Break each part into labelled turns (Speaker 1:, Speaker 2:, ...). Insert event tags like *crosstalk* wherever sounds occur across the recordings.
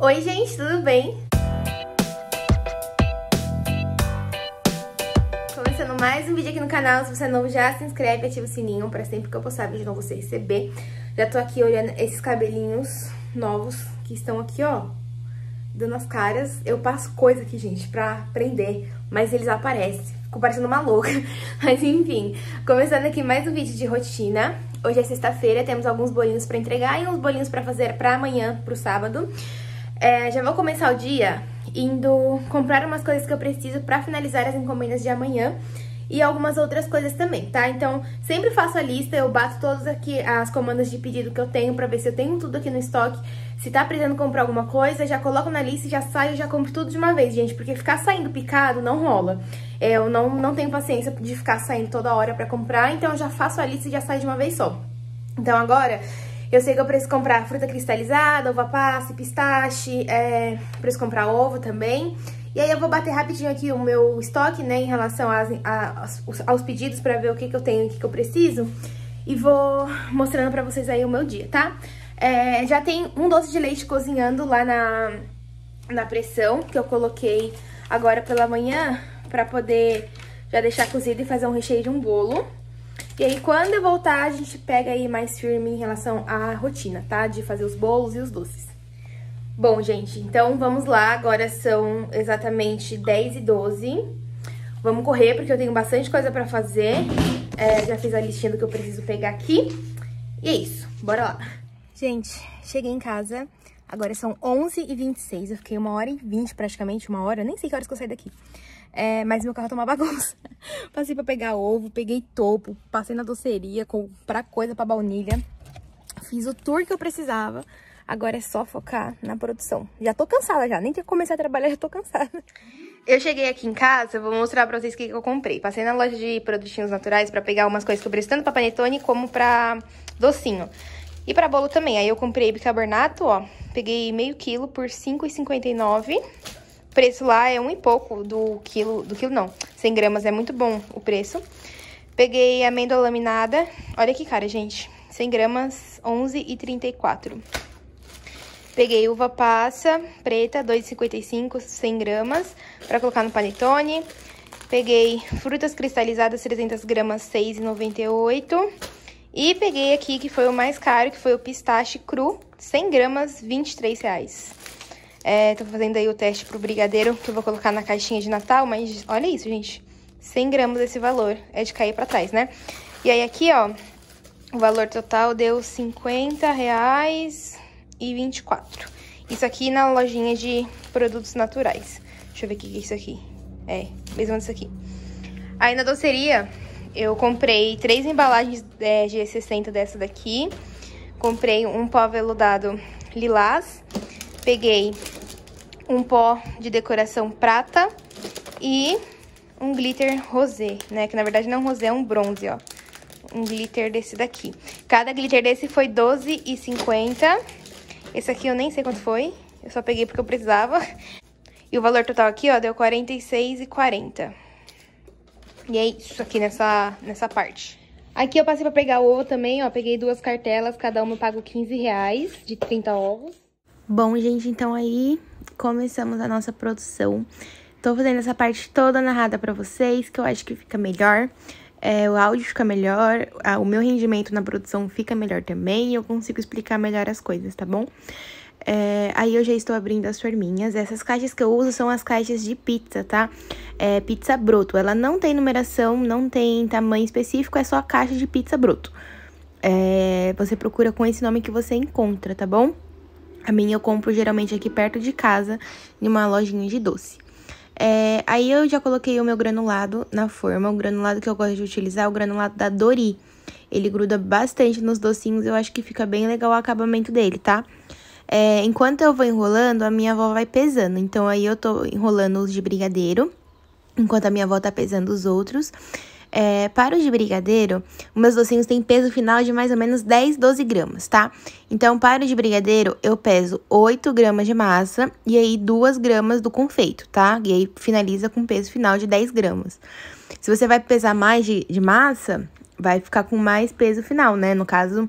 Speaker 1: Oi, gente, tudo bem? Começando mais um vídeo aqui no canal. Se você é novo, já se inscreve, e ativa o sininho pra sempre que eu postar vídeo novo você receber. Já tô aqui olhando esses cabelinhos novos que estão aqui, ó, dando as caras. Eu passo coisa aqui, gente, pra prender, mas eles aparecem. Fico parecendo uma louca. *laughs* Mas enfim, começando aqui mais um vídeo de rotina. Hoje é sexta-feira, temos alguns bolinhos pra entregar e uns bolinhos pra fazer pra amanhã, pro sábado. É, já vou começar o dia indo comprar umas coisas que eu preciso para finalizar as encomendas de amanhã e algumas outras coisas também, tá? Então, sempre faço a lista, eu bato todas aqui as comandas de pedido que eu tenho pra ver se eu tenho tudo aqui no estoque. Se tá precisando comprar alguma coisa, já coloco na lista, já saio, já compro tudo de uma vez, gente, porque ficar saindo picado não rola. É, eu não, não tenho paciência de ficar saindo toda hora pra comprar, então eu já faço a lista e já saio de uma vez só. Então agora eu sei que eu preciso comprar fruta cristalizada, uva passe, pistache, é, preciso comprar ovo também. E aí eu vou bater rapidinho aqui o meu estoque, né, em relação às, a, aos, aos, pedidos pra ver o que que eu tenho e o que que eu preciso. E vou mostrando pra vocês aí o meu dia, tá? É, já tem um doce de leite cozinhando lá na, na pressão, que eu coloquei agora pela manhã pra poder já deixar cozido e fazer um recheio de um bolo. E aí, quando eu voltar, a gente pega aí mais firme em relação à rotina, tá? De fazer os bolos e os doces. Bom, gente, então vamos lá. Agora são exatamente 10 e 12. Vamos correr, porque eu tenho bastante coisa pra fazer. É, já fiz a listinha do que eu preciso pegar aqui. E é isso, bora lá. Gente, cheguei em casa. Agora são 11 e 26 eu fiquei uma hora e 20 praticamente, uma hora, nem sei que horas que eu saí daqui. É, mas meu carro tá uma bagunça. *laughs* passei pra pegar ovo, peguei topo, passei na doceria, comprar coisa pra baunilha. Fiz o tour que eu precisava. Agora é só focar na produção. Já tô cansada já, nem que eu comecei a trabalhar *laughs* já tô cansada. Eu cheguei aqui em casa, vou mostrar pra vocês o que, que eu comprei. Passei na loja de produtinhos naturais pra pegar umas coisas que eu preciso, tanto pra panetone como pra docinho. E pra bolo também. Aí eu comprei bicarbonato, ó. Peguei meio quilo por R$5,59 preço lá é um e pouco do quilo, do quilo não, 100 gramas, é muito bom o preço. Peguei amêndoa laminada, olha que cara, gente, 100 gramas, 11,34. Peguei uva passa preta, 2,55, 100 gramas, para colocar no panetone. Peguei frutas cristalizadas, 300 gramas, 6,98. E peguei aqui, que foi o mais caro, que foi o pistache cru, 100 gramas, 23 reais. É, tô fazendo aí o teste pro brigadeiro, que eu vou colocar na caixinha de Natal, mas olha isso, gente. 100 gramas esse valor, é de cair pra trás, né? E aí aqui, ó, o valor total deu 50 reais e 24. Isso aqui na lojinha de produtos naturais. Deixa eu ver o que é isso aqui. É, mesmo isso aqui. Aí na doceria, eu comprei três embalagens é, de 60 dessa daqui. Comprei um pó veludado lilás. Peguei um pó de decoração prata e um glitter rosé, né? Que na verdade não rosé, é um bronze, ó. Um glitter desse daqui. Cada glitter desse foi R$12,50. Esse aqui eu nem sei quanto foi. Eu só peguei porque eu precisava. E o valor total aqui, ó, deu R$46,40. E é isso aqui nessa, nessa parte. Aqui eu passei pra pegar ovo também, ó. Peguei duas cartelas, cada uma eu pago 15 reais de 30 ovos. Bom, gente, então aí começamos a nossa produção. Tô fazendo essa parte toda narrada para vocês, que eu acho que fica melhor. É, o áudio fica melhor, a, o meu rendimento na produção fica melhor também, e eu consigo explicar melhor as coisas, tá bom? É, aí eu já estou abrindo as forminhas. Essas caixas que eu uso são as caixas de pizza, tá? É, pizza broto. Ela não tem numeração, não tem tamanho específico, é só a caixa de pizza broto. É, você procura com esse nome que você encontra, tá bom? A minha eu compro geralmente aqui perto de casa, em uma lojinha de doce. É, aí eu já coloquei o meu granulado na forma. O granulado que eu gosto de utilizar é o granulado da Dori. Ele gruda bastante nos docinhos, eu acho que fica bem legal o acabamento dele, tá? É, enquanto eu vou enrolando, a minha avó vai pesando. Então aí eu tô enrolando os de brigadeiro, enquanto a minha avó tá pesando os outros. É, para o de brigadeiro, os meus docinhos têm peso final de mais ou menos 10, 12 gramas, tá? Então, para o de brigadeiro, eu peso 8 gramas de massa e aí 2 gramas do confeito, tá? E aí finaliza com peso final de 10 gramas. Se você vai pesar mais de, de massa, vai ficar com mais peso final, né? No caso,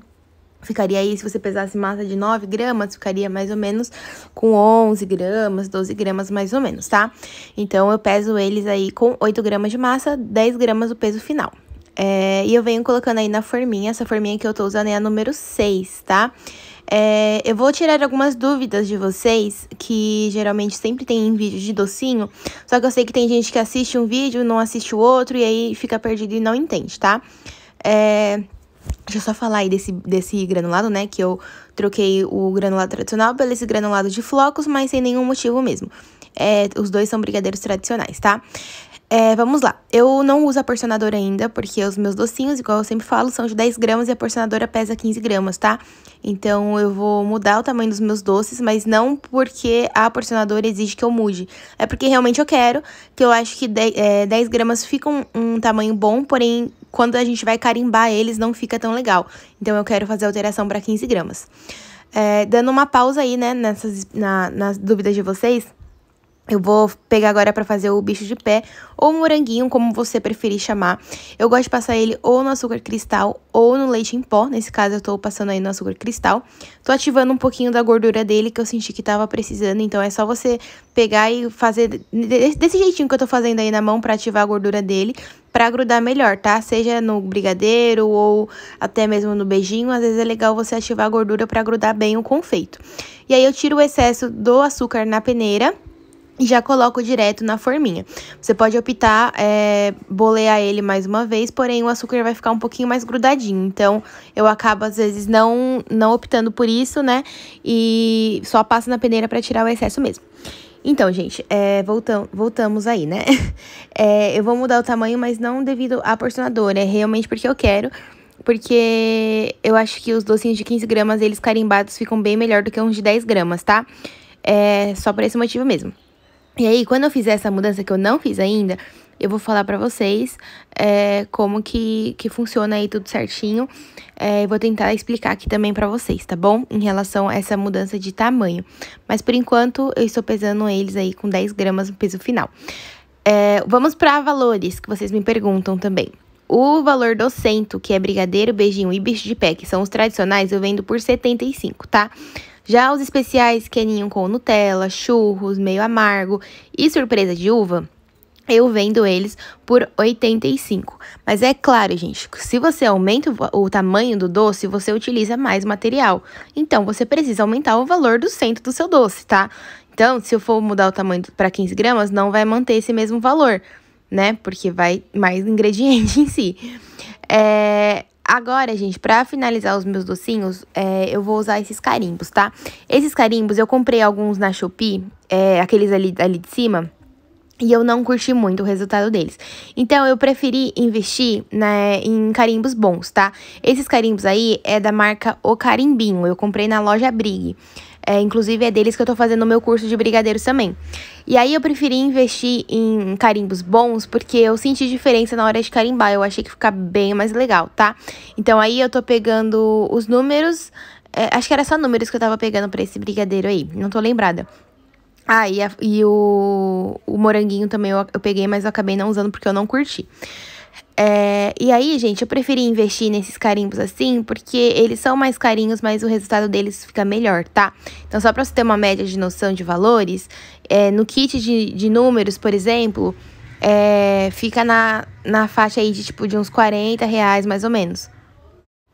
Speaker 1: Ficaria aí, se você pesasse massa de 9 gramas, ficaria mais ou menos com 11 gramas, 12 gramas mais ou menos, tá? Então, eu peso eles aí com 8 gramas de massa, 10 gramas o peso final. É, e eu venho colocando aí na forminha, essa forminha que eu tô usando é a número 6, tá? É, eu vou tirar algumas dúvidas de vocês, que geralmente sempre tem em vídeo de docinho, só que eu sei que tem gente que assiste um vídeo, não assiste o outro, e aí fica perdido e não entende, tá? É... Deixa eu só falar aí desse, desse granulado, né? Que eu troquei o granulado tradicional pelo esse granulado de flocos, mas sem nenhum motivo mesmo. É, os dois são brigadeiros tradicionais, tá? É, vamos lá. Eu não uso a porcionadora ainda, porque os meus docinhos, igual eu sempre falo, são de 10 gramas e a porcionadora pesa 15 gramas, tá? Então eu vou mudar o tamanho dos meus doces, mas não porque a porcionadora exige que eu mude. É porque realmente eu quero, que eu acho que 10, é, gramas fica um, um tamanho bom, porém quando a gente vai carimbar eles não fica tão legal. Então eu quero fazer a alteração para 15 gramas. É, dando uma pausa aí, né, nessas, na, nas dúvidas de vocês. Eu vou pegar agora para fazer o bicho de pé ou moranguinho, como você preferir chamar. Eu gosto de passar ele ou no açúcar cristal ou no leite em pó. Nesse caso, eu tô passando aí no açúcar cristal. Tô ativando um pouquinho da gordura dele que eu senti que tava precisando. Então, é só você pegar e fazer desse jeitinho que eu tô fazendo aí na mão para ativar a gordura dele. Pra grudar melhor, tá? Seja no brigadeiro ou até mesmo no beijinho. Às vezes é legal você ativar a gordura para grudar bem o confeito. E aí, eu tiro o excesso do açúcar na peneira e já coloco direto na forminha. Você pode optar é, bolear ele mais uma vez, porém o açúcar vai ficar um pouquinho mais grudadinho. Então, eu acabo, às vezes, não, não optando por isso, né? E só passo na peneira para tirar o excesso mesmo. Então, gente, é, voltam, voltamos aí, né? *laughs* É, eu vou mudar o tamanho, mas não devido à porcionadora, é realmente porque eu quero porque eu acho que os docinhos de 15 gramas, eles carimbados, ficam bem melhor do que uns de 10 gramas, tá? É só por esse motivo mesmo. E aí, quando eu fizer essa mudança que eu não fiz ainda, eu vou falar para vocês é, como que, que funciona aí tudo certinho. É, eu vou tentar explicar aqui também para vocês, tá bom? Em relação a essa mudança de tamanho. Mas por enquanto, eu estou pesando eles aí com 10 gramas no peso final. É, vamos para valores, que vocês me perguntam também. O valor do cento, que é brigadeiro, beijinho e bicho de pé, que são os tradicionais, eu vendo por 75, tá? Tá? Já os especiais queninho é com Nutella, churros, meio amargo e surpresa de uva, eu vendo eles por 85. Mas é claro, gente, se você aumenta o tamanho do doce, você utiliza mais material. Então, você precisa aumentar o valor do centro do seu doce, tá? Então, se eu for mudar o tamanho para 15 gramas, não vai manter esse mesmo valor, né? Porque vai mais ingrediente *laughs* em si. É, Agora, gente, para finalizar os meus docinhos, é, eu vou usar esses carimbos, tá? Esses carimbos eu comprei alguns na Shopee, é, aqueles ali, ali de cima. E eu não curti muito o resultado deles. Então, eu preferi investir né, em carimbos bons, tá? Esses carimbos aí é da marca O Carimbinho. Eu comprei na loja Brig. É, inclusive é deles que eu tô fazendo o meu curso de brigadeiros também. E aí eu preferi investir em carimbos bons porque eu senti diferença na hora de carimbar. Eu achei que fica bem mais legal, tá? Então aí eu tô pegando os números. É, acho que era só números que eu tava pegando pra esse brigadeiro aí. Não tô lembrada. Ah, e, a, e o, o moranguinho também eu, eu peguei, mas eu acabei não usando porque eu não curti. É, e aí, gente, eu preferi investir nesses carimbos assim, porque eles são mais carinhos, mas o resultado deles fica melhor, tá? Então, só pra você ter uma média de noção de valores, é, no kit de, de números, por exemplo, é, fica na, na faixa aí de tipo de uns 40 reais, mais ou menos.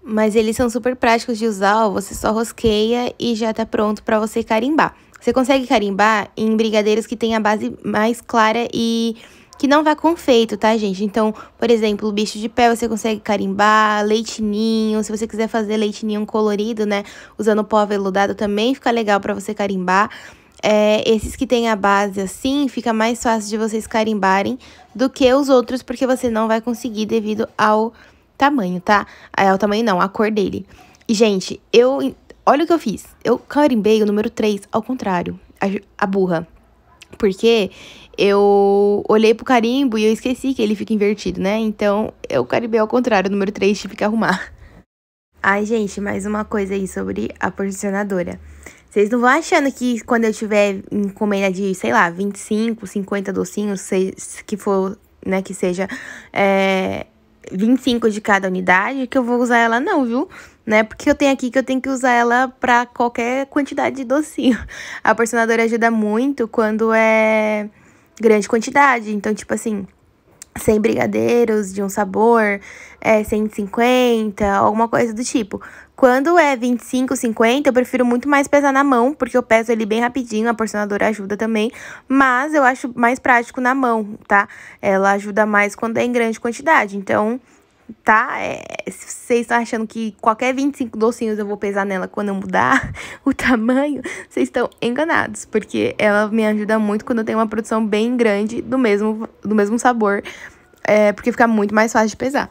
Speaker 1: Mas eles são super práticos de usar, ó, você só rosqueia e já tá pronto para você carimbar. Você consegue carimbar em brigadeiros que tem a base mais clara e que não vá comfeito, tá, gente? Então, por exemplo, bicho de pé você consegue carimbar, leitinho, se você quiser fazer leitinho colorido, né, usando pó aveludado também fica legal para você carimbar. É, esses que tem a base assim, fica mais fácil de vocês carimbarem do que os outros, porque você não vai conseguir devido ao tamanho, tá? É, o tamanho não, a cor dele. E, gente, eu... Olha o que eu fiz. Eu carimbei o número 3 ao contrário, a, a burra. Porque eu olhei pro carimbo e eu esqueci que ele fica invertido, né? Então eu caribei ao contrário, o número 3 tive que arrumar. Ai, gente, mais uma coisa aí sobre a posicionadora. Vocês não vão achando que quando eu tiver encomenda de, sei lá, 25, 50 docinhos, que for, né, que seja é, 25 de cada unidade que eu vou usar ela não, viu? Né? Porque eu tenho aqui que eu tenho que usar ela para qualquer quantidade de docinho. *laughs* A porcionadora ajuda muito quando é grande quantidade. Então, tipo assim, 100 brigadeiros de um sabor, é, 150, alguma coisa do tipo. Quando é 25, 50, eu prefiro muito mais pesar na mão, porque eu peso ele bem rapidinho, a porcionadora ajuda também, mas eu acho mais prático na mão, tá? Ela ajuda mais quando é em grande quantidade, então, tá? É, se vocês estão achando que qualquer 25 docinhos eu vou pesar nela quando eu mudar *laughs* o tamanho, vocês estão enganados, porque ela me ajuda muito quando eu tenho uma produção bem grande do mesmo, do mesmo sabor, é, porque fica muito mais fácil de pesar.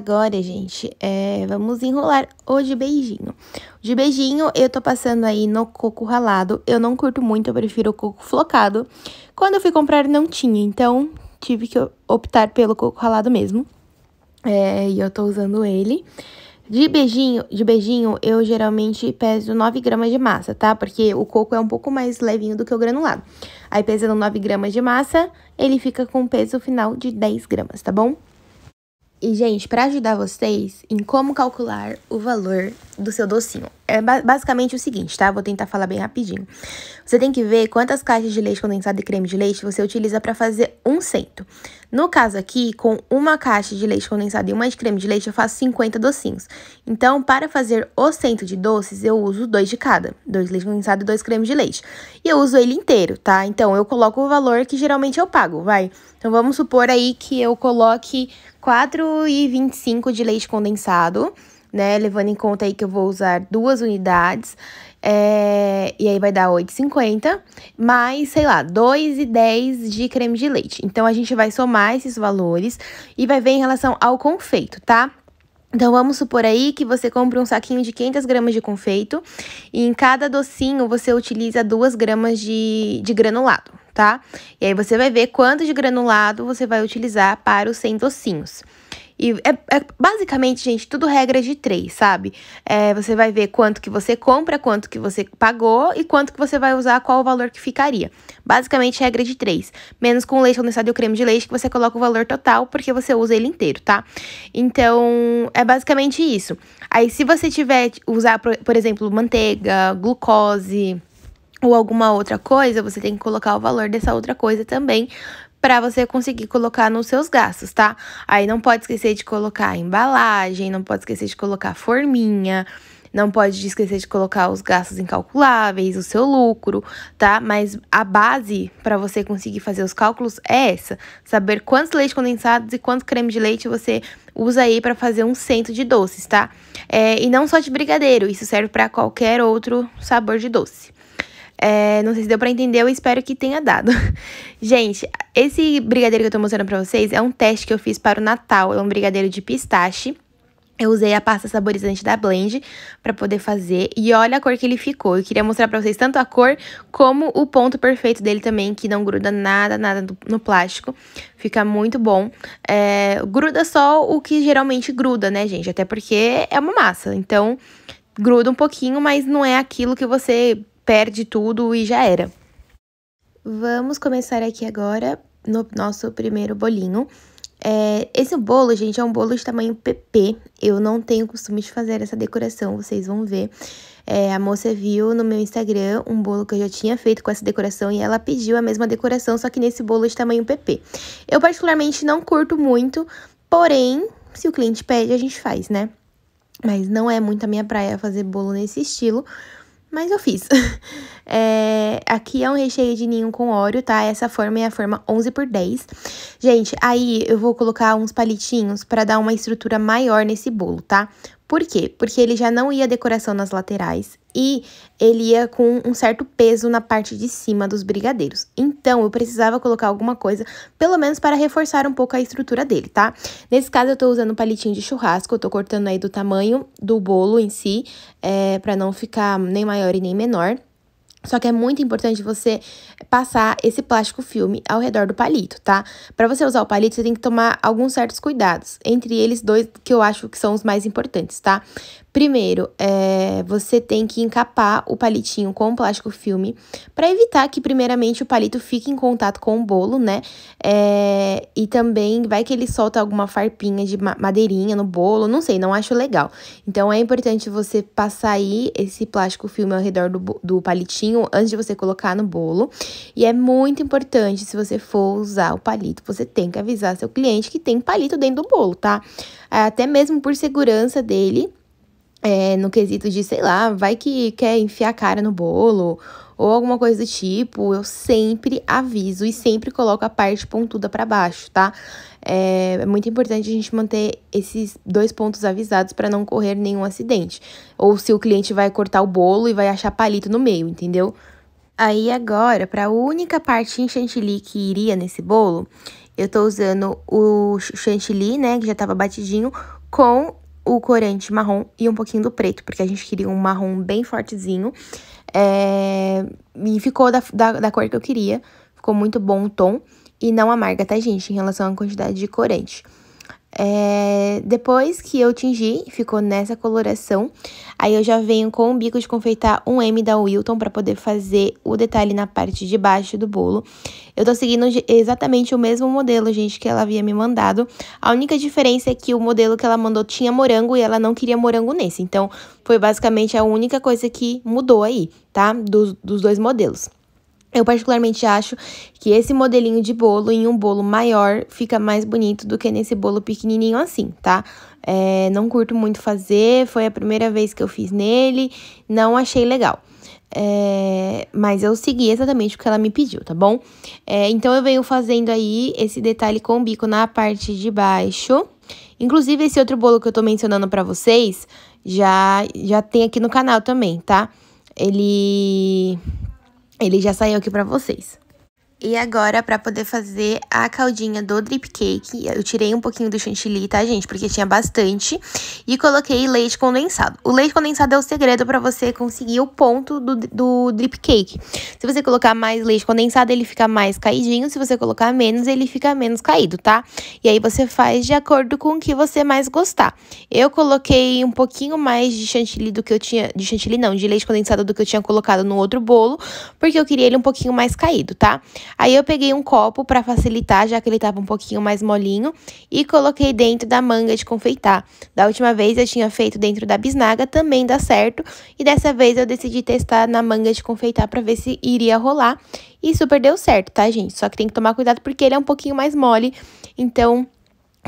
Speaker 1: Agora, gente, é, vamos enrolar o de beijinho. De beijinho, eu tô passando aí no coco ralado. Eu não curto muito, eu prefiro o coco flocado. Quando eu fui comprar, não tinha, então tive que optar pelo coco ralado mesmo. É, e eu tô usando ele. De beijinho, de beijinho, eu geralmente peso 9 gramas de massa, tá? Porque o coco é um pouco mais levinho do que o granulado. Aí, pesando 9 gramas de massa, ele fica com um peso final de 10 gramas, tá bom? E, gente, para ajudar vocês em como calcular o valor do seu docinho, é ba basicamente o seguinte, tá? Vou tentar falar bem rapidinho. Você tem que ver quantas caixas de leite condensado e creme de leite você utiliza para fazer um cento. No caso aqui, com uma caixa de leite condensado e uma de creme de leite, eu faço 50 docinhos. Então, para fazer o centro de doces, eu uso dois de cada. Dois leite condensado e dois cremes de leite. E eu uso ele inteiro, tá? Então, eu coloco o valor que geralmente eu pago, vai. Então, vamos supor aí que eu coloque 4,25 de leite condensado, né? Levando em conta aí que eu vou usar duas unidades é, e aí vai dar 8,50, mais, sei lá, 2,10 de creme de leite. Então, a gente vai somar esses valores e vai ver em relação ao confeito, tá? Então, vamos supor aí que você compra um saquinho de 500 gramas de confeito e em cada docinho você utiliza 2 gramas de, de granulado, tá? E aí você vai ver quanto de granulado você vai utilizar para os 100 docinhos. E é, é basicamente, gente, tudo regra de três, sabe? É, você vai ver quanto que você compra, quanto que você pagou e quanto que você vai usar, qual o valor que ficaria. Basicamente, regra de três. Menos com o leite condensado e o creme de leite, que você coloca o valor total, porque você usa ele inteiro, tá? Então, é basicamente isso. Aí, se você tiver, usar, por exemplo, manteiga, glucose ou alguma outra coisa, você tem que colocar o valor dessa outra coisa também para você conseguir colocar nos seus gastos, tá? Aí não pode esquecer de colocar embalagem, não pode esquecer de colocar forminha, não pode esquecer de colocar os gastos incalculáveis, o seu lucro, tá? Mas a base para você conseguir fazer os cálculos é essa: saber quantos leites condensados e quanto creme de leite você usa aí para fazer um cento de doces, tá? É, e não só de brigadeiro, isso serve para qualquer outro sabor de doce. É, não sei se deu para entender, eu espero que tenha dado. *laughs* Gente, esse brigadeiro que eu tô mostrando pra vocês é um teste que eu fiz para o Natal. É um brigadeiro de pistache. Eu usei a pasta saborizante da Blend para poder fazer e olha a cor que ele ficou. Eu queria mostrar para vocês tanto a cor como o ponto perfeito dele também, que não gruda nada, nada no plástico. Fica muito bom. É, gruda só o que geralmente gruda, né, gente? Até porque é uma massa, então gruda um pouquinho, mas não é aquilo que você perde tudo e já era. Vamos começar aqui agora no nosso primeiro bolinho. É, esse bolo, gente, é um bolo de tamanho PP. Eu não tenho costume de fazer essa decoração, vocês vão ver. É, a moça viu no meu Instagram um bolo que eu já tinha feito com essa decoração e ela pediu a mesma decoração, só que nesse bolo de tamanho PP. Eu particularmente não curto muito, porém, se o cliente pede, a gente faz, né? Mas não é muito a minha praia fazer bolo nesse estilo. Mas eu fiz. *laughs* É, aqui é um recheio de ninho com óleo, tá? Essa forma é a forma 11 por 10. Gente, aí eu vou colocar uns palitinhos para dar uma estrutura maior nesse bolo, tá? Por quê? Porque ele já não ia decoração nas laterais e ele ia com um certo peso na parte de cima dos brigadeiros. Então, eu precisava colocar alguma coisa, pelo menos para reforçar um pouco a estrutura dele, tá? Nesse caso, eu tô usando um palitinho de churrasco, eu tô cortando aí do tamanho do bolo em si, é, para não ficar nem maior e nem menor. Só que é muito importante você passar esse plástico filme ao redor do palito, tá? Para você usar o palito, você tem que tomar alguns certos cuidados, entre eles dois que eu acho que são os mais importantes, tá? Primeiro, é, você tem que encapar o palitinho com plástico filme para evitar que, primeiramente, o palito fique em contato com o bolo, né? É, e também vai que ele solta alguma farpinha de madeirinha no bolo, não sei, não acho legal. Então, é importante você passar aí esse plástico filme ao redor do, do palitinho antes de você colocar no bolo. E é muito importante, se você for usar o palito, você tem que avisar seu cliente que tem palito dentro do bolo, tá? Até mesmo por segurança dele é, no quesito de, sei lá, vai que quer enfiar a cara no bolo ou alguma coisa do tipo, eu sempre aviso e sempre coloco a parte pontuda para baixo, tá? É, é, muito importante a gente manter esses dois pontos avisados para não correr nenhum acidente. Ou se o cliente vai cortar o bolo e vai achar palito no meio, entendeu? Aí agora, para a única parte em chantilly que iria nesse bolo, eu tô usando o chantilly, né, que já tava batidinho, com o corante marrom e um pouquinho do preto, porque a gente queria um marrom bem fortezinho. É... E ficou da, da, da cor que eu queria, ficou muito bom o tom. E não amarga, tá, gente, em relação à quantidade de corante. É, depois que eu tingi, ficou nessa coloração. Aí eu já venho com o bico de confeitar 1M da Wilton para poder fazer o detalhe na parte de baixo do bolo. Eu tô seguindo exatamente o mesmo modelo, gente, que ela havia me mandado. A única diferença é que o modelo que ela mandou tinha morango e ela não queria morango nesse. Então, foi basicamente a única coisa que mudou aí, tá? Dos, dos dois modelos. Eu particularmente acho que esse modelinho de bolo em um bolo maior fica mais bonito do que nesse bolo pequenininho assim, tá? É, não curto muito fazer, foi a primeira vez que eu fiz nele, não achei legal. É, mas eu segui exatamente o que ela me pediu, tá bom? É, então eu venho fazendo aí esse detalhe com o bico na parte de baixo. Inclusive esse outro bolo que eu tô mencionando pra vocês, já, já tem aqui no canal também, tá? Ele ele já saiu aqui para vocês. E agora, para poder fazer a caldinha do drip cake, eu tirei um pouquinho do chantilly, tá, gente? Porque tinha bastante. E coloquei leite condensado. O leite condensado é o segredo para você conseguir o ponto do, do drip cake. Se você colocar mais leite condensado, ele fica mais caidinho. Se você colocar menos, ele fica menos caído, tá? E aí você faz de acordo com o que você mais gostar. Eu coloquei um pouquinho mais de chantilly do que eu tinha... De chantilly não, de leite condensado do que eu tinha colocado no outro bolo. Porque eu queria ele um pouquinho mais caído, tá? Aí eu peguei um copo para facilitar, já que ele estava um pouquinho mais molinho, e coloquei dentro da manga de confeitar. Da última vez eu tinha feito dentro da bisnaga, também dá certo, e dessa vez eu decidi testar na manga de confeitar para ver se iria rolar. E super deu certo, tá, gente? Só que tem que tomar cuidado porque ele é um pouquinho mais mole, então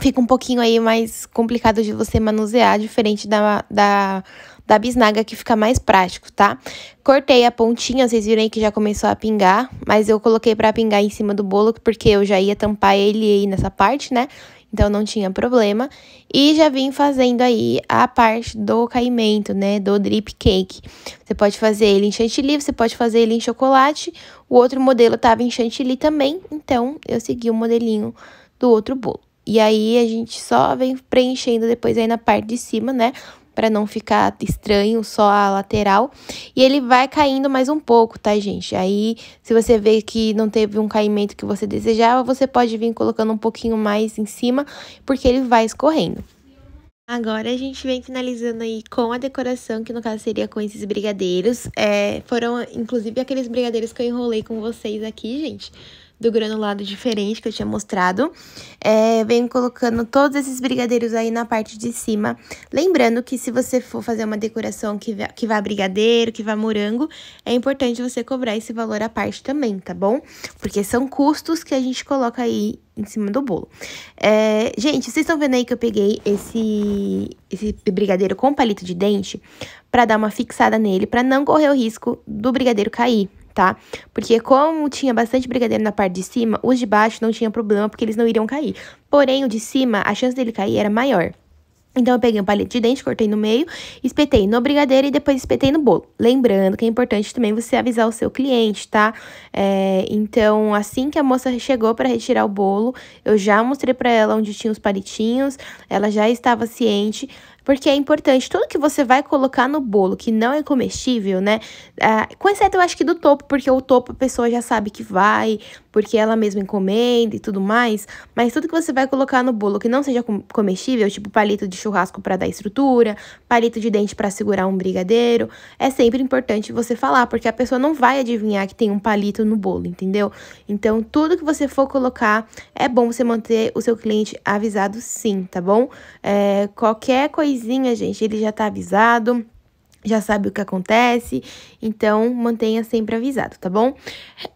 Speaker 1: fica um pouquinho aí mais complicado de você manusear, diferente da, da da bisnaga que fica mais prático, tá? Cortei a pontinha, vocês viram aí que já começou a pingar, mas eu coloquei para pingar em cima do bolo porque eu já ia tampar ele aí nessa parte, né? Então não tinha problema. E já vim fazendo aí a parte do caimento, né, do drip cake. Você pode fazer ele em chantilly, você pode fazer ele em chocolate. O outro modelo tava em chantilly também, então eu segui o modelinho do outro bolo. E aí a gente só vem preenchendo depois aí na parte de cima, né? para não ficar estranho só a lateral. E ele vai caindo mais um pouco, tá, gente? Aí, se você vê que não teve um caimento que você desejava, você pode vir colocando um pouquinho mais em cima, porque ele vai escorrendo. Agora a gente vem finalizando aí com a decoração, que no caso seria com esses brigadeiros. É, foram, inclusive, aqueles brigadeiros que eu enrolei com vocês aqui, gente do granulado diferente que eu tinha mostrado. É, venho colocando todos esses brigadeiros aí na parte de cima. Lembrando que se você for fazer uma decoração que vá, que vá brigadeiro, que vá morango, é importante você cobrar esse valor à parte também, tá bom? Porque são custos que a gente coloca aí em cima do bolo. É, gente, vocês estão vendo aí que eu peguei esse, esse brigadeiro com palito de dente para dar uma fixada nele, para não correr o risco do brigadeiro cair, tá? Porque como tinha bastante brigadeiro na parte de cima, os de baixo não tinha problema porque eles não iriam cair. Porém, o de cima, a chance dele cair era maior. Então, eu peguei um palito de dente, cortei no meio, espetei no brigadeiro e depois espetei no bolo. Lembrando que é importante também você avisar o seu cliente, tá? É, então, assim que a moça chegou para retirar o bolo, eu já mostrei para ela onde tinha os palitinhos, ela já estava ciente, porque é importante, tudo que você vai colocar no bolo que não é comestível, né? Ah, com exceto eu acho que do topo, porque o topo a pessoa já sabe que vai, porque ela mesma encomenda e tudo mais, mas tudo que você vai colocar no bolo que não seja comestível, tipo palito de churrasco para dar estrutura, palito de dente para segurar um brigadeiro, é sempre importante você falar, porque a pessoa não vai adivinhar que tem um palito no bolo, entendeu? Então, tudo que você for colocar, é bom você manter o seu cliente avisado sim, tá bom? É, qualquer coisinha, gente, ele já tá avisado já sabe o que acontece, então mantenha sempre avisado, tá bom?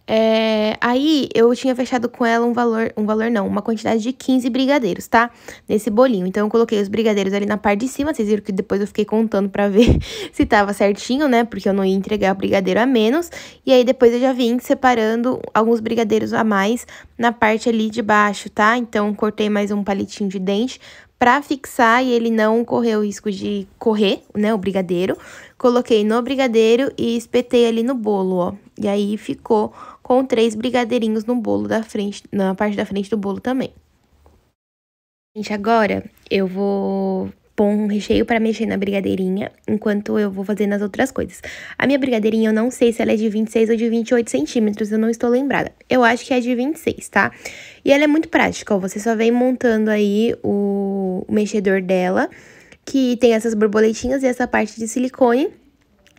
Speaker 1: É, aí eu tinha fechado com ela um valor, um valor não, uma quantidade de 15 brigadeiros, tá? Nesse bolinho. Então eu coloquei os brigadeiros ali na parte de cima, vocês viram que depois eu fiquei contando para *laughs* ver se tava certinho, né? Porque eu não ia entregar brigadeiro a menos. E aí depois eu já vim separando alguns brigadeiros a mais na parte ali de baixo, tá? Então cortei mais um palitinho de dente para fixar e ele não correr o risco de correr, né, o brigadeiro. Coloquei no brigadeiro e espetei ali no bolo, ó. E aí ficou com três brigadeirinhos no bolo da frente, na parte da frente do bolo também. Gente, agora eu vou pôr um recheio para mexer na brigadeirinha, enquanto eu vou fazendo as outras coisas. A minha brigadeirinha, eu não sei se ela é de 26 ou de 28 centímetros, eu não estou lembrada. Eu acho que é de 26, tá? E ela é muito prática, ó, você só vem montando aí o, mexedor dela, que tem essas borboletinhas e essa parte de silicone.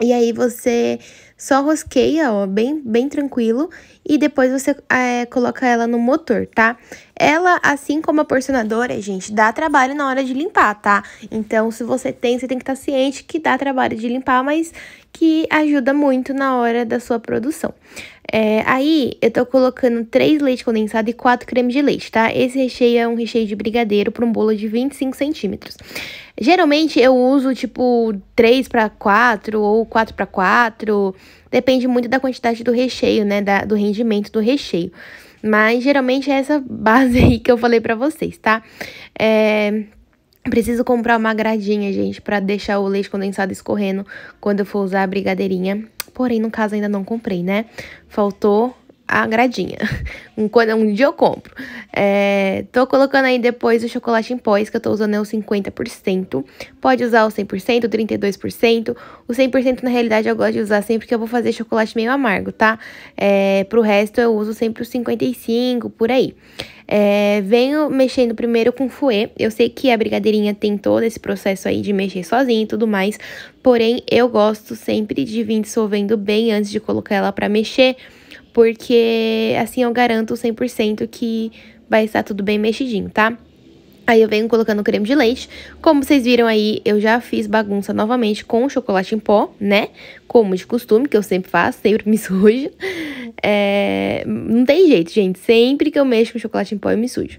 Speaker 1: E aí você só rosqueia, ó, bem, bem tranquilo. E depois você é, coloca ela no motor, tá? Ela, assim como a porcionadora, gente, dá trabalho na hora de limpar, tá? Então, se você tem, você tem que estar tá ciente que dá trabalho de limpar, mas que ajuda muito na hora da sua produção. É, aí, eu tô colocando 3 leite condensado e 4 creme de leite, tá? Esse recheio é um recheio de brigadeiro para um bolo de 25 centímetros. Geralmente, eu uso, tipo, 3 para 4 ou 4 para 4. Depende muito da quantidade do recheio, né? Da, do rendimento do recheio. Mas geralmente é essa base aí que eu falei para vocês, tá? É, Preciso comprar uma gradinha, gente, para deixar o leite condensado escorrendo quando eu for usar a brigadeirinha. Porém, no caso, ainda não comprei, né? Faltou agradinha. Um, um dia eu compro. É, tô colocando aí depois o chocolate em pós, que eu tô usando é o 50%. Pode usar o 100%, o 32%. O 100% na realidade eu gosto de usar sempre que eu vou fazer chocolate meio amargo, tá? É, pro resto eu uso sempre o 55%, por aí. É, venho mexendo primeiro com fouet. Eu sei que a brigadeirinha tem todo esse processo aí de mexer sozinha e tudo mais. Porém, eu gosto sempre de vir dissolvendo bem antes de colocar ela para mexer porque assim eu garanto 100% que vai estar tudo bem mexidinho, tá? Aí eu venho colocando creme de leite. Como vocês viram aí, eu já fiz bagunça novamente com chocolate em pó, né? Como de costume, que eu sempre faço, sempre me *laughs* sujo. É... Não tem jeito, gente. Sempre que eu mexo com chocolate em pó, eu me sujo.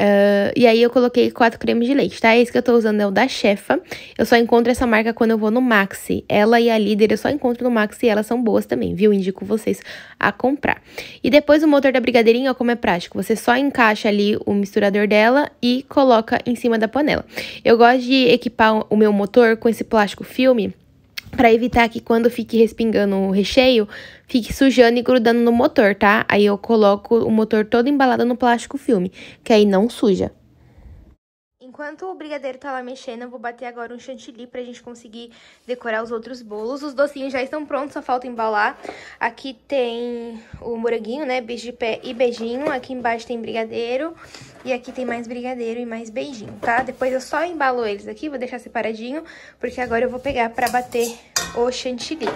Speaker 1: Uh, e aí eu coloquei quatro cremes de leite, tá? Esse que eu tô usando é o da Chefa. Eu só encontro essa marca quando eu vou no Maxi. Ela e a Líder eu só encontro no Maxi e elas são boas também, viu? Indico vocês a comprar. E depois o motor da Brigadeirinha, ó, como é prático. Você só encaixa ali o misturador dela e coloca em cima da panela. Eu gosto de equipar o meu motor com esse plástico filme para evitar que quando fique respingando o recheio, fique sujando e grudando no motor, tá? Aí eu coloco o motor todo embalado no plástico filme, que aí não suja. Enquanto o brigadeiro tá lá mexendo, eu vou bater agora um chantilly pra gente conseguir decorar os outros bolos. Os docinhos já estão prontos, só falta embalar. Aqui tem o moranguinho, né? Beijo de pé e beijinho. Aqui embaixo tem brigadeiro. E aqui tem mais brigadeiro e mais beijinho, tá? Depois eu só embalo eles aqui, vou deixar separadinho, porque agora eu vou pegar pra bater o chantilly.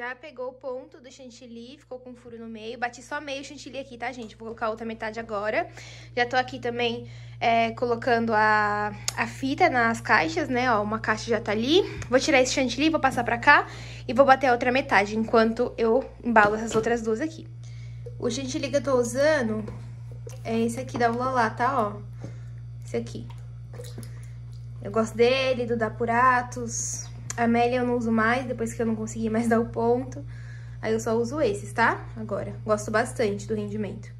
Speaker 1: Já pegou o ponto do chantilly, ficou com um furo no meio. Bati só meio chantilly aqui, tá, gente? Vou colocar a outra metade agora. Já tô aqui também é, colocando a, a fita nas caixas, né? Ó, uma caixa já tá ali. Vou tirar esse chantilly, vou passar pra cá e vou bater a outra metade, enquanto eu embalo essas outras duas aqui. O chantilly que eu tô usando é esse aqui da Ulalá, tá? Ó, esse aqui. Eu gosto dele, do da Puratos, a Amélia eu não uso mais, depois que eu não consegui mais *laughs* dar o ponto. Aí eu só uso esses, tá? Agora, gosto bastante do rendimento.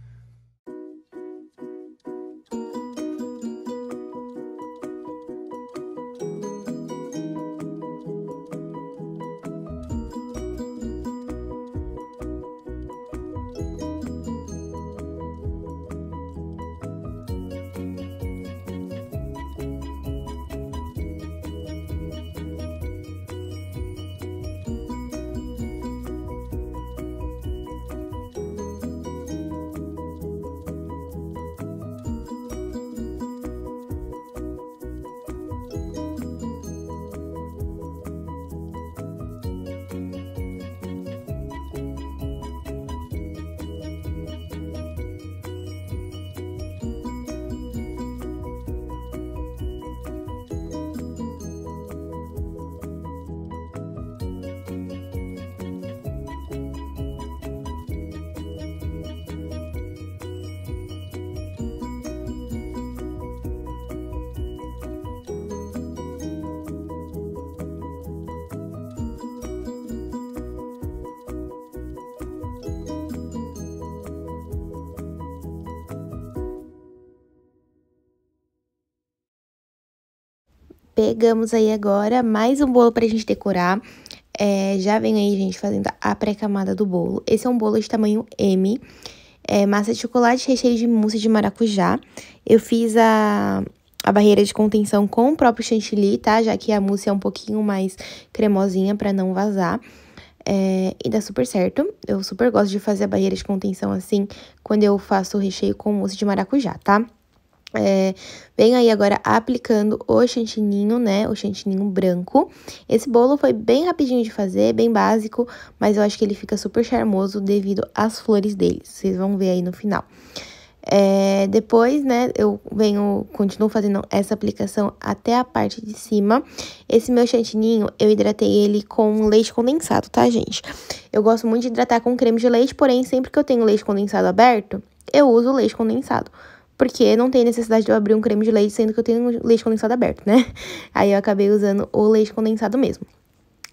Speaker 1: Pegamos aí agora mais um bolo pra gente decorar. É, já vem aí, gente, fazendo a pré-camada do bolo. Esse é um bolo de tamanho M, é, massa de chocolate recheio de mousse de maracujá. Eu fiz a, a barreira de contenção com o próprio chantilly, tá? Já que a mousse é um pouquinho mais cremosinha pra não vazar. É, e dá super certo. Eu super gosto de fazer a barreira de contenção assim, quando eu faço o recheio com mousse de maracujá, tá? É, venho aí agora aplicando o chantininho, né? O chantininho branco. Esse bolo foi bem rapidinho de fazer, bem básico, mas eu acho que ele fica super charmoso devido às flores dele. Vocês vão ver aí no final. É, depois, né, eu venho, continuo fazendo essa aplicação até a parte de cima. Esse meu chantininho, eu hidratei ele com leite condensado, tá, gente? Eu gosto muito de hidratar com creme de leite, porém, sempre que eu tenho leite condensado aberto, eu uso leite condensado porque não tem necessidade de eu abrir um creme de leite, sendo que eu tenho leite condensado aberto, né? *laughs* Aí eu acabei usando o leite condensado mesmo.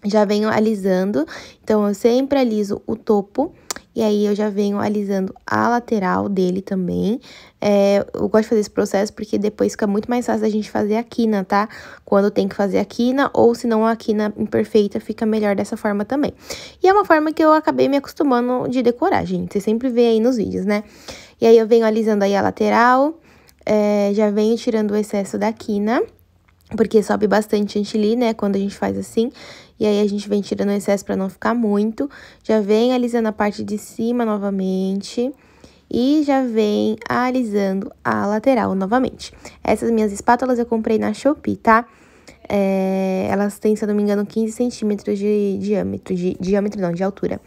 Speaker 1: Já venho alisando, então eu sempre aliso o topo. E aí eu já venho alisando a lateral dele também. É, eu gosto de fazer esse processo porque depois fica muito mais fácil a gente fazer a quina, tá? Quando tem que fazer a quina, ou se não a quina imperfeita, fica melhor dessa forma também. E é uma forma que eu acabei me acostumando de decorar, gente. Você sempre vê aí nos vídeos, né? E aí eu venho alisando aí a lateral, é, já venho tirando o excesso da quina, porque sobe bastante chantilly, né, quando a gente faz assim. E aí a gente vem tirando o excesso para não ficar muito. Já vem alisando a parte de cima novamente. E já vem alisando a lateral novamente. Essas minhas espátulas eu comprei na Shopee, tá? É, elas têm, se eu não me engano, 15 centímetros de diâmetro, de diâmetro não, de altura.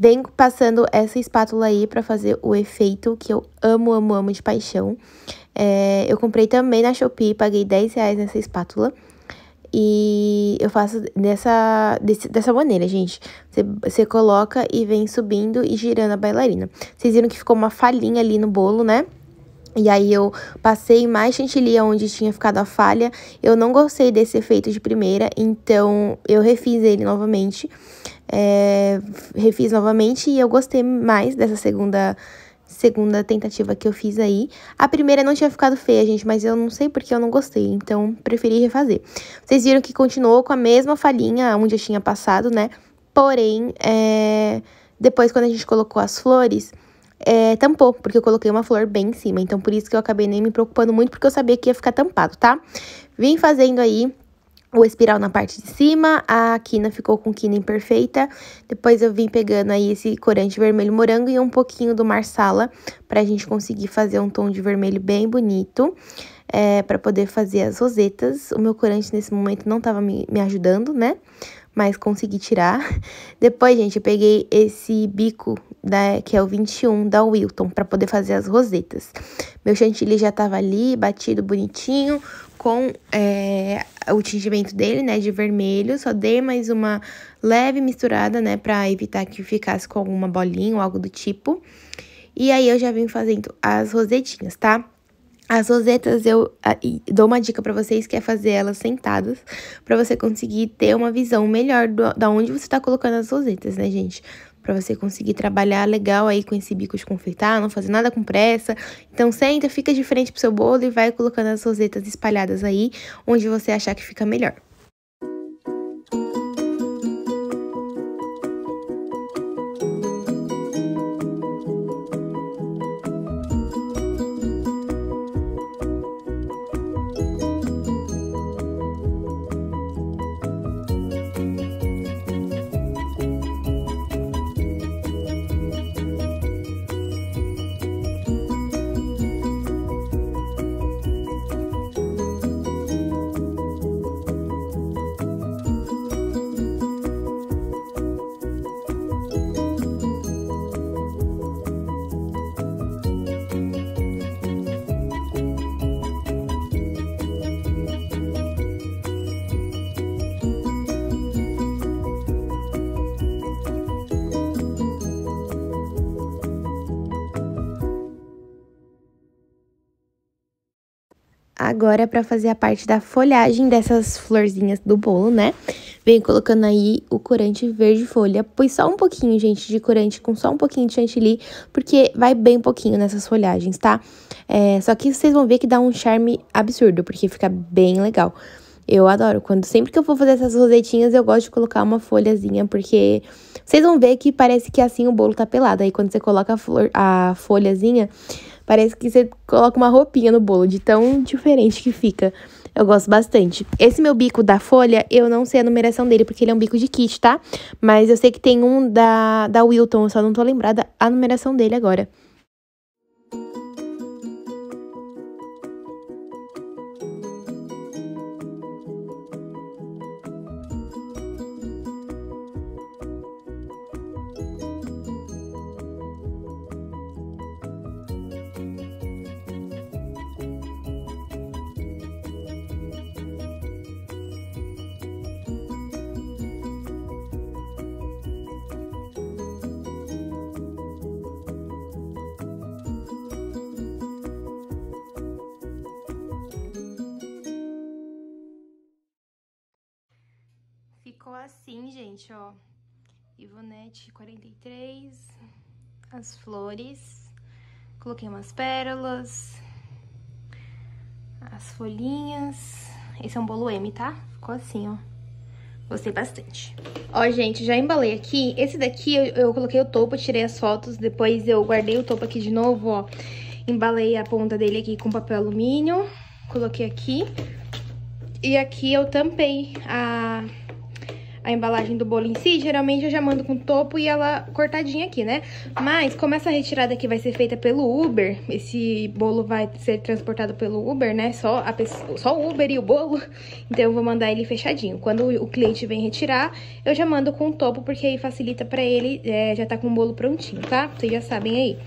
Speaker 1: Vem passando essa espátula aí para fazer o efeito que eu amo, amo, amo de paixão. É, eu comprei também na Shopee, paguei 10 reais nessa espátula. E eu faço dessa, dessa maneira, gente. Você, você coloca e vem subindo e girando a bailarina. Vocês viram que ficou uma falhinha ali no bolo, né? E aí eu passei mais chantilly onde tinha ficado a falha. Eu não gostei desse efeito de primeira, então eu refiz ele novamente é, refiz novamente e eu gostei mais dessa segunda segunda tentativa que eu fiz aí. A primeira não tinha ficado feia, gente, mas eu não sei porque eu não gostei, então preferi refazer. Vocês viram que continuou com a mesma falhinha onde eu tinha passado, né? Porém, é... depois quando a gente colocou as flores, é... tampou, porque eu coloquei uma flor bem em cima. Então, por isso que eu acabei nem me preocupando muito, porque eu sabia que ia ficar tampado, tá? Vim fazendo aí o espiral na parte de cima, a quina ficou com quina imperfeita. Depois eu vim pegando aí esse corante vermelho morango e um pouquinho do marsala para a gente conseguir fazer um tom de vermelho bem bonito. É, para poder fazer as rosetas. O meu corante nesse momento não estava me, me ajudando, né? Mas consegui tirar. *laughs* Depois, gente, eu peguei esse bico, da, que é o 21 da Wilton, para poder fazer as rosetas. Meu chantilly já estava ali, batido, bonitinho, com é, o tingimento dele, né, de vermelho. Só dei mais uma leve misturada, né, pra evitar que ficasse com alguma bolinha ou algo do tipo. E aí eu já vim fazendo as rosetinhas, tá? As rosetas eu dou uma dica para vocês que é fazer elas sentadas, para você conseguir ter uma visão melhor do, da onde você tá colocando as rosetas, né, gente? para você conseguir trabalhar legal aí com esse bico de confeitar, não fazer nada com pressa. Então senta, fica de frente pro seu bolo e vai colocando as rosetas espalhadas aí onde você achar que fica melhor. agora para fazer a parte da folhagem dessas florzinhas do bolo, né? Venho colocando aí o corante verde folha. Pus só um pouquinho, gente, de corante com só um pouquinho de chantilly, porque vai bem pouquinho nessas folhagens, tá? É, só que vocês vão ver que dá um charme absurdo, porque fica bem legal. Eu adoro. Quando sempre que eu vou fazer essas rosetinhas, eu gosto de colocar uma folhazinha, porque vocês vão ver que parece que assim o bolo tá pelado. Aí quando você coloca a, flor, a folhazinha, Parece que você coloca uma roupinha no bolo, de tão diferente que fica. Eu gosto bastante. Esse meu bico da folha, eu não sei a numeração dele, porque ele é um bico de kit, tá? Mas eu sei que tem um da, da Wilton, só não tô lembrada a numeração dele agora. as flores, coloquei umas pérolas, as folhinhas. Esse é um bolo M, tá? Ficou assim, ó. Gostei bastante. Ó, gente, já embalei aqui. Esse daqui eu, eu coloquei o topo, tirei as fotos, depois eu guardei o topo aqui de novo, ó. Embalei a ponta dele aqui com papel alumínio, coloquei aqui. E aqui eu tampei a a embalagem do bolo em si, geralmente eu já mando com topo e ela cortadinha aqui, né? Mas como essa retirada aqui vai ser feita pelo Uber, esse bolo vai ser transportado pelo Uber, né? Só, a pessoa, só o Uber e o bolo, *laughs* então eu vou mandar ele fechadinho. Quando o cliente vem retirar, eu já mando com topo, porque aí facilita pra ele, é, já tá com o bolo prontinho, tá? Vocês já sabem aí.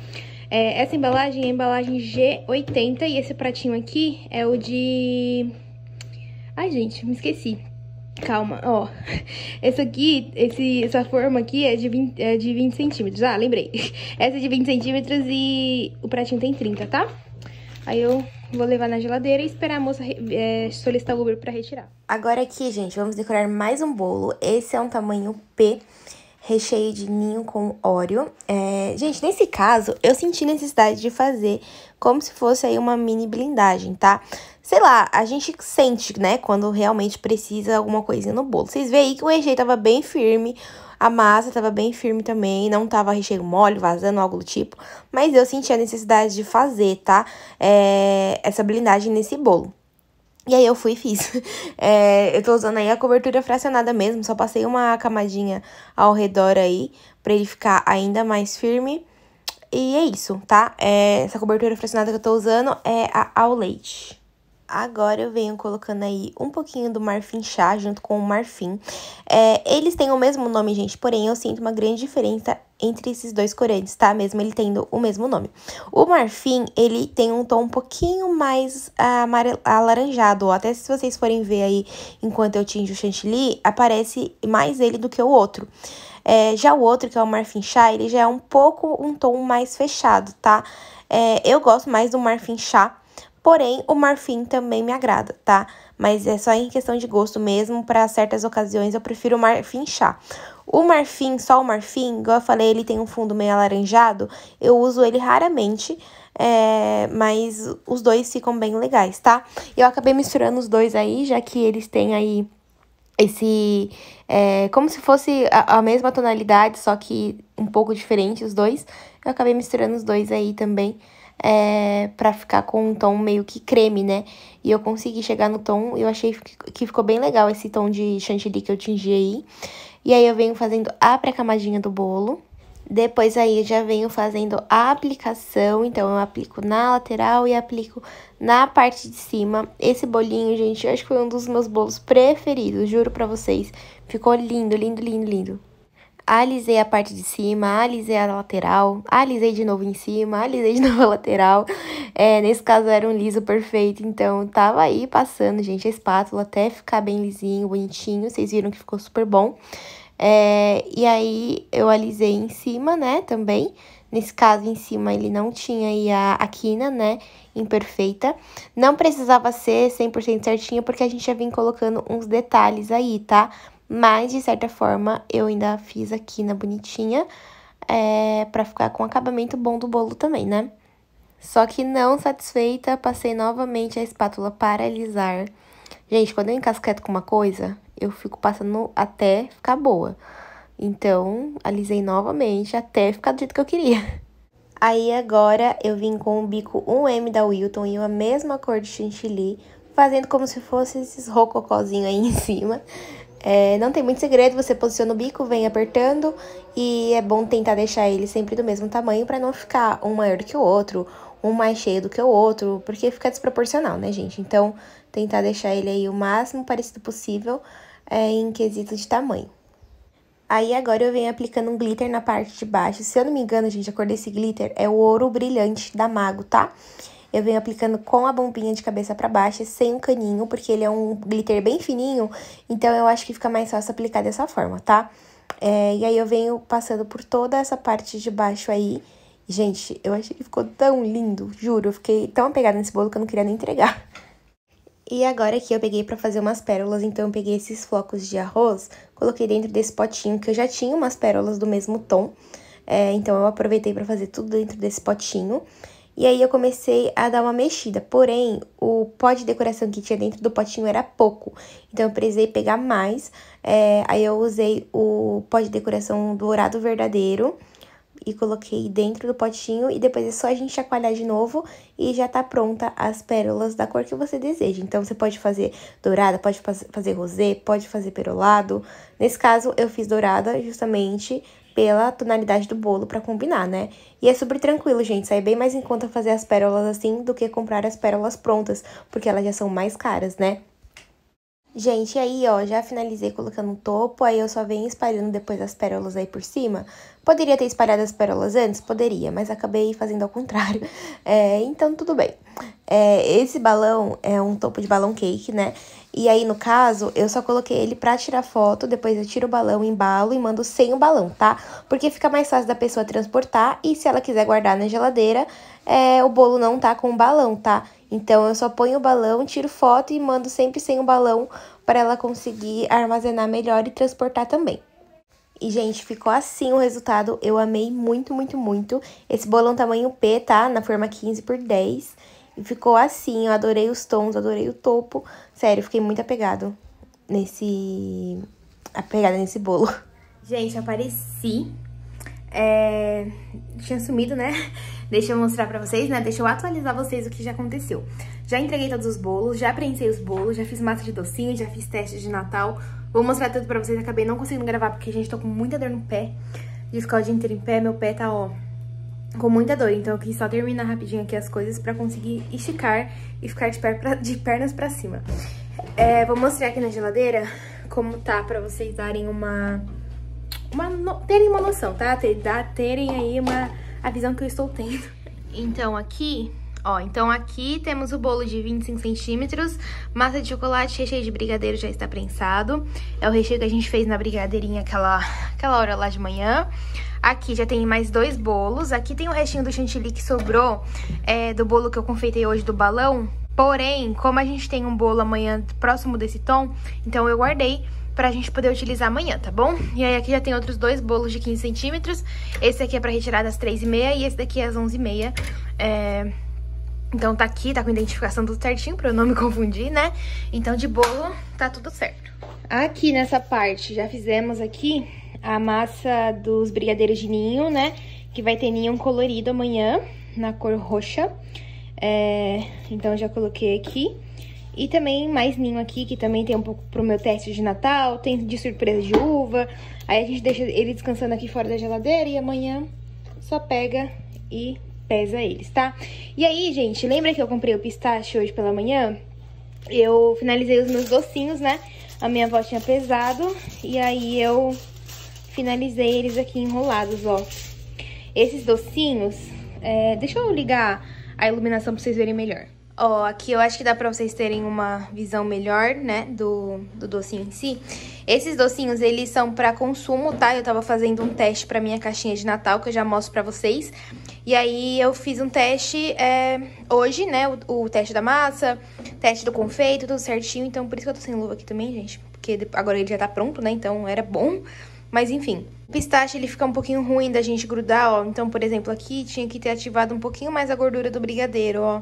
Speaker 1: É, essa embalagem é a embalagem G80 e esse pratinho aqui é o de... Ai, gente, me esqueci. Calma, ó. Essa aqui, esse, essa forma aqui é de, 20, é de 20 centímetros. Ah, lembrei. Essa é de 20 centímetros e o pratinho tem 30, tá? Aí eu vou levar na geladeira e esperar a moça é, solicitar o Uber pra retirar. Agora aqui, gente, vamos decorar mais um bolo. Esse é um tamanho P, recheio de ninho com óleo. É, gente, nesse caso, eu senti necessidade de fazer como se fosse aí uma mini blindagem, tá? Tá? sei lá, a gente sente, né, quando realmente precisa alguma coisinha no bolo. Vocês veem aí que o recheio tava bem firme, a massa tava bem firme também, não tava recheio mole, vazando, algo do tipo. Mas eu senti a necessidade de fazer, tá, é, essa blindagem nesse bolo. E aí eu fui e fiz. *laughs* É, eu tô usando aí a cobertura fracionada mesmo, só passei uma camadinha ao redor aí, pra ele ficar ainda mais firme. E é isso, tá? É, essa cobertura fracionada que eu tô usando é a ao leite. Agora eu venho colocando aí um pouquinho do marfim chá junto com o marfim. É, eles têm o mesmo nome, gente, porém eu sinto uma grande diferença entre esses dois corantes, tá? Mesmo ele tendo o mesmo nome. O marfim, ele tem um tom um pouquinho mais ah, alaranjado, ou até se vocês forem ver aí enquanto eu tinjo o chantilly, aparece mais ele do que o outro. É, já o outro, que é o marfim chá, ele já é um pouco um tom mais fechado, tá? É, eu gosto mais do marfim chá, Porém, o marfim também me agrada, tá? Mas é só em questão de gosto mesmo, para certas ocasiões eu prefiro o marfim chá. O marfim, só o marfim, igual eu falei, ele tem um fundo meio alaranjado, eu uso ele raramente, é, mas os dois ficam bem legais, tá? Eu acabei misturando os dois aí, já que eles têm aí esse... É, como se fosse a, a mesma tonalidade, só que um pouco diferente os dois. Eu acabei misturando os dois aí também, é, para ficar com um tom meio que creme, né? E eu consegui chegar no tom, eu achei que ficou bem legal esse tom de chantilly que eu tingi aí. E aí eu venho fazendo a pré-camadinha do bolo. Depois aí já venho fazendo a aplicação, então eu aplico na lateral e aplico na parte de cima. Esse bolinho, gente, eu acho que foi um dos meus bolos preferidos, juro pra vocês. Ficou lindo, lindo, lindo, lindo alisei a parte de cima, alisei a lateral, alisei de novo em cima, alisei de *laughs* novo a lateral. É, nesse caso era um liso perfeito, então tava aí passando, gente, a espátula até ficar bem lisinho, bonitinho. Vocês viram que ficou super bom. É, e aí eu alisei em cima, né, também. Nesse caso, em cima, ele não tinha aí a, a quina, né, imperfeita. Não precisava ser 100% certinho, porque a gente já vem colocando uns detalhes aí, tá? Mas, de certa forma, eu ainda fiz aqui na bonitinha é, para ficar com o acabamento bom do bolo também, né? Só que não satisfeita, passei novamente a espátula para alisar. Gente, quando eu encasqueto com uma coisa, eu fico passando até ficar boa. Então, alisei novamente até ficar do jeito que eu queria. *laughs* Aí agora eu vim com o bico 1M da Wilton e a mesma cor de chantilly, fazendo como se fosse esses rococózinhos aí em cima. É, não tem muito segredo, você posiciona o bico, vem apertando e é bom tentar deixar ele sempre do mesmo tamanho para não ficar um maior do que o outro, um mais cheio do que o outro, porque fica desproporcional, né, gente? Então, tentar deixar ele aí o máximo parecido possível é, em quesito de tamanho. Aí agora eu venho aplicando um glitter na parte de baixo. Se eu não me engano, gente, a cor desse glitter é o ouro brilhante da Mago, tá? Tá? Eu venho aplicando com a bombinha de cabeça para baixo, sem o caninho, porque ele é um glitter bem fininho, então eu acho que fica mais fácil aplicar dessa forma, tá? É, e aí eu venho passando por toda essa parte de baixo aí. Gente, eu achei que ficou tão lindo, juro. Eu fiquei tão apegada nesse bolo que eu não queria nem entregar. E agora aqui eu peguei para fazer umas pérolas, então eu peguei esses flocos de arroz, coloquei dentro desse potinho que eu já tinha umas pérolas do mesmo tom. É, então eu aproveitei para fazer tudo dentro desse potinho. E aí eu comecei a dar uma mexida, porém o pó de decoração que tinha dentro do potinho era pouco, então eu precisei pegar mais. É, aí eu usei o pó de decoração dourado verdadeiro e coloquei dentro do potinho e depois é só a gente chacoalhar de novo e já tá pronta as pérolas da cor que você deseja. Então você pode fazer dourada, pode fazer rosé, pode fazer perolado. Nesse caso eu fiz dourada justamente pela tonalidade do bolo para combinar, né? E é super tranquilo, gente. Sai bem mais em conta fazer as pérolas assim do que comprar as pérolas prontas, porque elas já são mais caras, né? Gente, aí ó, já finalizei colocando o topo, aí eu só venho espalhando depois as pérolas aí por cima. Poderia ter espalhado as pérolas antes? Poderia, mas acabei fazendo ao contrário. *laughs* É, então, tudo bem. É, esse balão é um topo de balão cake, né? E aí, no caso, eu só coloquei ele pra tirar foto, depois eu tiro o balão, embalo e mando sem o balão, tá? Porque fica mais fácil da pessoa transportar e se ela quiser guardar na geladeira, é, o bolo não tá com o balão, tá? Então eu só ponho o balão, tiro foto e mando sempre sem o balão para ela conseguir armazenar melhor e transportar também. E, gente, ficou assim o resultado. Eu amei muito, muito, muito. Esse bolão tamanho P, tá? Na forma 15 por 10. E ficou assim. Eu adorei os tons, adorei o topo. Sério, fiquei muito apegado nesse... Apegada nesse bolo. Gente, apareci. É... Tinha sumido, né? Deixa eu mostrar pra vocês, né? Deixa eu atualizar vocês o que já aconteceu. Já entreguei todos os bolos, já prensei os bolos, já fiz massa de docinho, já fiz teste de Natal. Vou mostrar tudo pra vocês, acabei não conseguindo gravar porque, a gente, tô com muita dor no pé. De ficar o dia inteiro em pé, meu pé tá, ó, com muita dor. Então eu quis só terminar rapidinho aqui as coisas pra conseguir esticar e ficar de, per pra, de pernas pra cima. É, vou mostrar aqui na geladeira como tá pra vocês darem uma... uma terem uma noção, tá? Terem aí uma a visão que eu estou tendo. Então aqui, ó, então aqui temos o bolo de 25 centímetros, massa de chocolate, recheio de brigadeiro já está prensado. É o recheio que a gente fez na brigadeirinha aquela, aquela hora lá de manhã. Aqui já tem mais dois bolos. Aqui tem o restinho do chantilly que sobrou é, do bolo que eu confeitei hoje do balão. Porém, como a gente tem um bolo amanhã próximo desse tom, então eu guardei pra gente poder utilizar amanhã, tá bom? E aí aqui já tem outros dois bolos de 15 centímetros. Esse aqui é pra retirar das 3h30 e esse daqui é às 11,5. É... Então tá aqui, tá com identificação tudo certinho pra eu não me confundir, né? Então de bolo tá tudo certo. Aqui nessa parte já fizemos aqui a massa dos brigadeiros de ninho, né? Que vai ter ninho colorido amanhã na cor roxa. É, então, já coloquei aqui. E também mais ninho aqui, que também tem um pouco pro meu teste de Natal, tem de surpresa de uva. Aí a gente deixa ele descansando aqui fora da geladeira e amanhã só pega e pesa eles, tá? E aí, gente, lembra que eu comprei o pistache hoje pela manhã? Eu finalizei os meus docinhos, né? A minha avó tinha pesado e aí eu finalizei eles aqui enrolados, ó. Esses docinhos, é... deixa eu ligar a iluminação pra vocês verem melhor. Ó, oh, aqui eu acho que dá pra vocês terem uma visão melhor, né, do, do docinho em si. Esses docinhos, eles são pra consumo, tá? Eu tava fazendo um teste pra minha caixinha de Natal, que eu já mostro pra vocês. E aí eu fiz um teste é, hoje, né, o, o, teste da massa, teste do confeito, tudo certinho. Então por isso que eu tô sem luva aqui também, gente, porque agora ele já tá pronto, né, então era bom. Mas enfim, o pistache ele fica um pouquinho ruim da gente grudar, ó. Então, por exemplo, aqui tinha que ter ativado um pouquinho mais a gordura do brigadeiro, ó.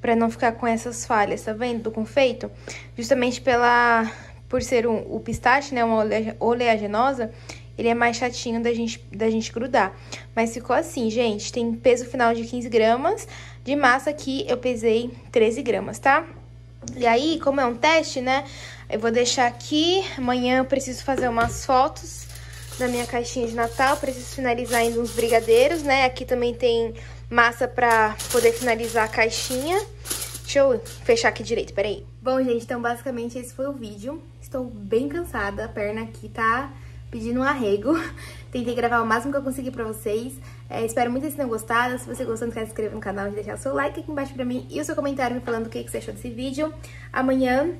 Speaker 1: Pra não ficar com essas falhas, tá vendo? Do confeito. Justamente pela... Por ser um, o pistache, né? Uma oleaginosa, ele é mais chatinho da gente, da gente grudar. Mas ficou assim, gente. Tem peso final de 15 gramas. De massa aqui eu pesei 13 gramas, tá? E aí, como é um teste, né? Eu vou deixar aqui. Amanhã eu preciso fazer umas fotos da minha caixinha de Natal. Preciso finalizar ainda uns brigadeiros, né? Aqui também tem massa pra poder finalizar a caixinha. Deixa eu fechar aqui direito, peraí. Bom, gente, então basicamente esse foi o vídeo. Estou bem cansada, a perna aqui tá pedindo um arrego. *laughs* Tentei gravar o máximo que eu consegui pra vocês. É, espero muito que vocês tenham gostado. Se você gostou, não esquece de se inscrever no canal e deixar o seu like aqui embaixo pra mim e o seu comentário me falando o que, que você achou desse vídeo. Amanhã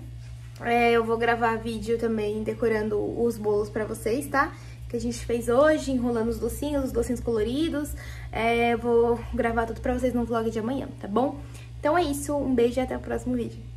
Speaker 1: é, eu vou gravar vídeo também decorando os bolos pra vocês, tá? Que a gente fez hoje, enrolando os docinhos, os docinhos coloridos. É, vou gravar tudo pra vocês no vlog de amanhã, tá bom? Então é isso, um beijo e até o próximo vídeo.